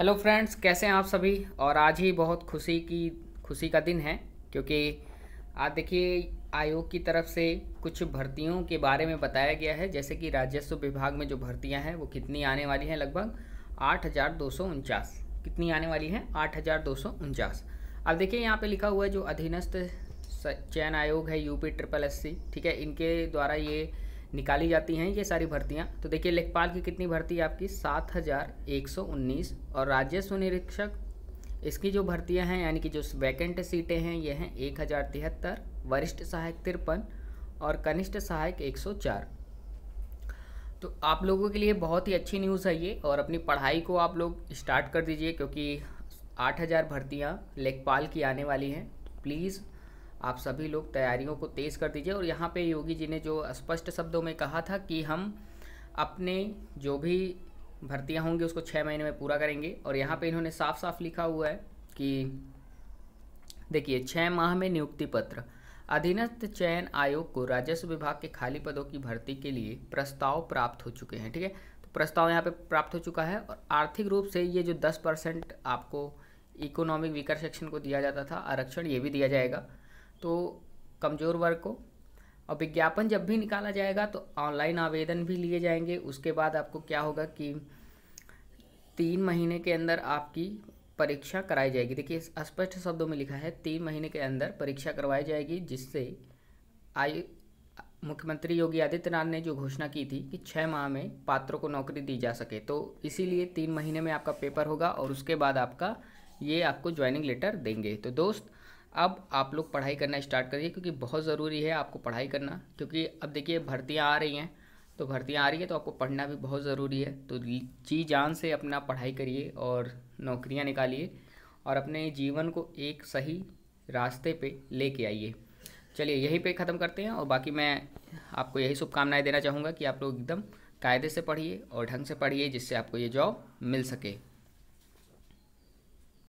hello friends कैसे हैं आप सभी और आज ही बहुत खुशी की खुशी का दिन है क्योंकि आज देखिए आयोग की तरफ से कुछ भर्तियों के बारे में बताया गया है जैसे कि राजस्व विभाग में जो भर्तियां हैं वो कितनी आने वाली हैं लगभग आठ हज़ार दो सौ उनचास कितनी आने वाली हैं आठ हज़ार दो सौ उनचास अब देखिए यहाँ पे लिखा हुआ है जो अधीनस्थ चयन आयोग है यूपी ट्रिपल एस ठीक है इनके द्वारा ये निकाली जाती हैं ये सारी भर्तियाँ तो देखिए लेखपाल की कितनी भर्ती है आपकी सात हज़ार एक सौ उन्नीस और राजस्व निरीक्षक इसकी जो भर्तियाँ हैं यानी कि जो वैकेंट सीटें हैं ये हैं एक हज़ार तिहत्तर वरिष्ठ सहायक तिरपन और कनिष्ठ सहायक एक सौ चार तो आप लोगों के लिए बहुत ही अच्छी न्यूज़ है ये और अपनी पढ़ाई को आप लोग स्टार्ट कर दीजिए क्योंकि आठ हज़ार भर्तियाँ लेखपाल की आने वाली हैं प्लीज़ आप सभी लोग तैयारियों को तेज़ कर दीजिए और यहाँ पे योगी जी ने जो स्पष्ट शब्दों में कहा था कि हम अपने जो भी भर्तियाँ होंगी उसको छः महीने में पूरा करेंगे और यहाँ पे इन्होंने साफ साफ लिखा हुआ है कि देखिए छः माह में नियुक्ति पत्र अधीनस्थ चयन आयोग को राजस्व विभाग के खाली पदों की भर्ती के लिए प्रस्ताव प्राप्त हो चुके हैं ठीक है तो प्रस्ताव यहाँ पे प्राप्त हो चुका है और आर्थिक रूप से ये जो दस परसेंट आपको इकोनॉमिक वीकर सेक्शन को दिया जाता था आरक्षण ये भी दिया जाएगा तो कमज़ोर वर्ग को और विज्ञापन जब भी निकाला जाएगा तो ऑनलाइन आवेदन भी लिए जाएंगे उसके बाद आपको क्या होगा कि तीन महीने के अंदर आपकी परीक्षा कराई जाएगी देखिए स्पष्ट शब्दों में लिखा है तीन महीने के अंदर परीक्षा करवाई जाएगी जिससे आयु मुख्यमंत्री योगी आदित्यनाथ ने जो घोषणा की थी कि छः माह में पात्रों को नौकरी दी जा सके तो इसीलिए तीन महीने में आपका पेपर होगा और उसके बाद आपका ये आपको ज्वाइनिंग लेटर देंगे तो दोस्त अब आप लोग पढ़ाई करना स्टार्ट करिए क्योंकि बहुत ज़रूरी है आपको पढ़ाई करना क्योंकि अब देखिए भर्तियाँ आ रही हैं तो भर्तियाँ आ रही है तो आपको पढ़ना भी बहुत ज़रूरी है तो जी जान से अपना पढ़ाई करिए और नौकरियाँ निकालिए और अपने जीवन को एक सही रास्ते पे लेके आइए चलिए यहीं पे ख़त्म करते हैं और बाकी मैं आपको यही शुभकामनाएं देना चाहूँगा कि आप लोग एकदम कायदे से पढ़िए और ढंग से पढ़िए जिससे आपको ये जॉब मिल सके